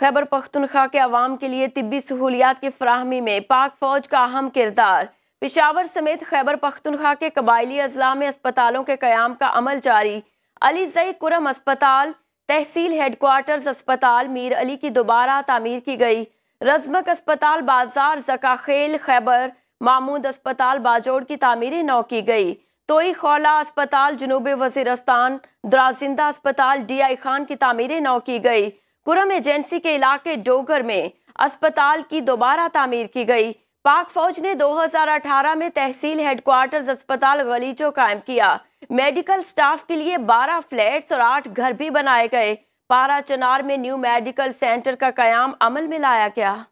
खैबर पख्तनख्वा के आवाम के लिए तिबी सहूलियात की फ्राहमी में पाक फौज का अहम किरदार पिशावर समेत खैबर पख्तनख्वा के कबायली अजला में अस्पतालों के क्याम का अमल जारी अली जई कुरम अस्पताल तहसील हेडकोार्टर्स अस्पताल मीर अली की दोबारा तामीर की गई रजमक अस्पताल बाजार जकाखेल खैबर मामूद अस्पताल बाजोड़ की तामीरी नौ की गई तोई खौला अस्पताल जनूब वजीरस्तान द्राजिंदा अस्पताल डी आई खान की तामीरी नौ की गई कुरम एजेंसी के इलाके डोगर में अस्पताल की दोबारा तामीर की गई पाक फौज ने 2018 में तहसील हेडक्वार्टर्स अस्पताल गलीचो कायम किया मेडिकल स्टाफ के लिए 12 फ्लैट्स और 8 घर भी बनाए गए पारा चनार में न्यू मेडिकल सेंटर का क्याम अमल में लाया गया